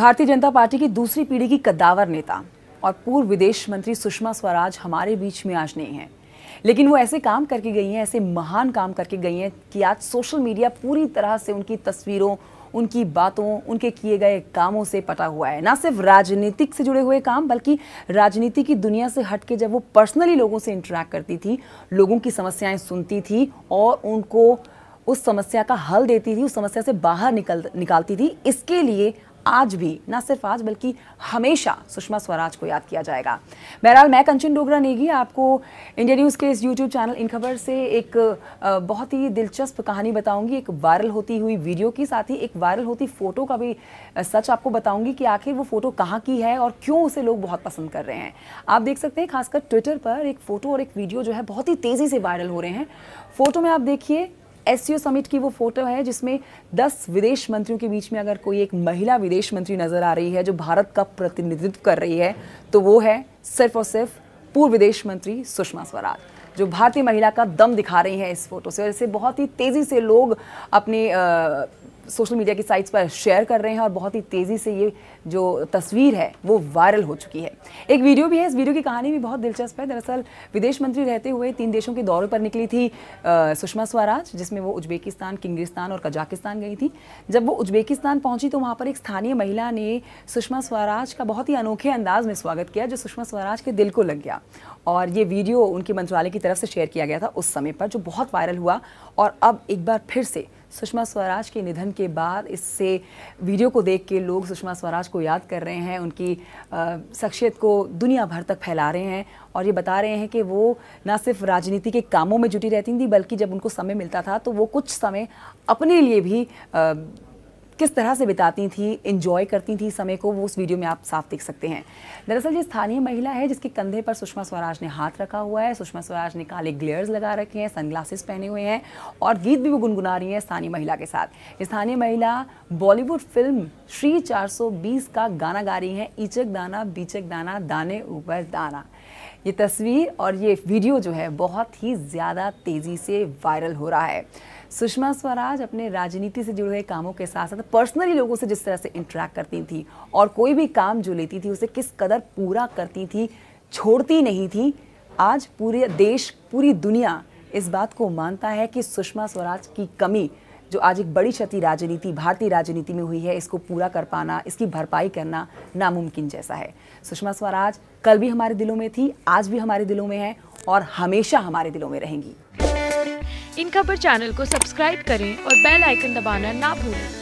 भारतीय जनता पार्टी की दूसरी पीढ़ी की कद्दावर नेता और पूर्व विदेश मंत्री सुषमा स्वराज हमारे बीच में आज नहीं है लेकिन वो ऐसे काम करके गई हैं ऐसे महान काम करके गई हैं कि आज सोशल मीडिया पूरी तरह से उनकी तस्वीरों उनकी बातों उनके किए गए कामों से पटा हुआ है ना सिर्फ राजनीतिक से जुड़े हुए काम बल्कि राजनीति की दुनिया से हट के जब वो पर्सनली लोगों से इंटरेक्ट करती थी लोगों की समस्याएं सुनती थी और उनको उस समस्या का हल देती थी उस समस्या से बाहर निकल निकालती थी इसके लिए आज भी न सिर्फ आज बल्कि हमेशा सुषमा स्वराज को याद किया जाएगा बहरहाल मैं कंचन डोगरा नेगी आपको इंडिया न्यूज़ के इस यूट्यूब चैनल इन खबर से एक बहुत ही दिलचस्प कहानी बताऊंगी एक वायरल होती हुई वीडियो की साथ ही एक वायरल होती फ़ोटो का भी सच आपको बताऊंगी कि आखिर वो फ़ोटो कहाँ की है और क्यों उसे लोग बहुत पसंद कर रहे हैं आप देख सकते हैं खासकर ट्विटर पर एक फ़ोटो और एक वीडियो जो है बहुत ही तेज़ी से वायरल हो रहे हैं फ़ोटो में आप देखिए एस समिट की वो फोटो है जिसमें 10 विदेश मंत्रियों के बीच में अगर कोई एक महिला विदेश मंत्री नज़र आ रही है जो भारत का प्रतिनिधित्व कर रही है तो वो है सिर्फ और सिर्फ पूर्व विदेश मंत्री सुषमा स्वराज जो भारतीय महिला का दम दिखा रही हैं इस फोटो से और इसे बहुत ही तेज़ी से लोग अपने आ, सोशल मीडिया की साइट्स पर शेयर कर रहे हैं और बहुत ही तेज़ी से ये जो तस्वीर है वो वायरल हो चुकी है एक वीडियो भी है इस वीडियो की कहानी भी बहुत दिलचस्प है दरअसल विदेश मंत्री रहते हुए तीन देशों के दौरे पर निकली थी सुषमा स्वराज जिसमें वो उज्बेकिस्तान किंगिस्तान और कजाकिस्तान गई थी जब वो उज्बेकिस्तान पहुंची तो वहाँ पर एक स्थानीय महिला ने सुषमा स्वराज का बहुत ही अनोखे अंदाज में स्वागत किया जो सुषमा स्वराज के दिल को लग गया और ये वीडियो उनके मंत्रालय की तरफ से शेयर किया गया था उस समय पर जो बहुत वायरल हुआ और अब एक बार फिर से सुषमा स्वराज के निधन के बाद इससे वीडियो को देख के लोग सुषमा स्वराज को याद कर रहे हैं उनकी शख्सियत को दुनिया भर तक फैला रहे हैं और ये बता रहे हैं कि वो ना सिर्फ राजनीति के कामों में जुटी रहती थी बल्कि जब उनको समय मिलता था तो वो कुछ समय अपने लिए भी आ, किस तरह से बिताती थी इंजॉय करती थी समय को वो उस वीडियो में आप साफ देख सकते हैं दरअसल ये स्थानीय महिला है जिसके कंधे पर सुषमा स्वराज ने हाथ रखा हुआ है सुषमा स्वराज ने काले ग्लेयर्स लगा रखे हैं सनग्लासेस पहने हुए हैं और गीत भी वो गुनगुना रही हैं स्थानीय महिला के साथ स्थानीय महिला बॉलीवुड फिल्म श्री चार का गाना गा रही हैं ईचक दाना बीचक दाना दाने ऊपर दाना ये तस्वीर और ये वीडियो जो है बहुत ही ज़्यादा तेज़ी से वायरल हो रहा है सुषमा स्वराज अपने राजनीति से जुड़े हुए कामों के साथ साथ पर्सनली लोगों से जिस तरह से इंटरेक्ट करती थी और कोई भी काम जो लेती थी उसे किस कदर पूरा करती थी छोड़ती नहीं थी आज पूरे देश पूरी दुनिया इस बात को मानता है कि सुषमा स्वराज की कमी जो आज एक बड़ी क्षति राजनीति भारतीय राजनीति में हुई है इसको पूरा कर पाना इसकी भरपाई करना नामुमकिन जैसा है सुषमा स्वराज कल भी हमारे दिलों में थी आज भी हमारे दिलों में है और हमेशा हमारे दिलों में रहेंगी इन खबर चैनल को सब्सक्राइब करें और बेल आइकन दबाना ना भूलें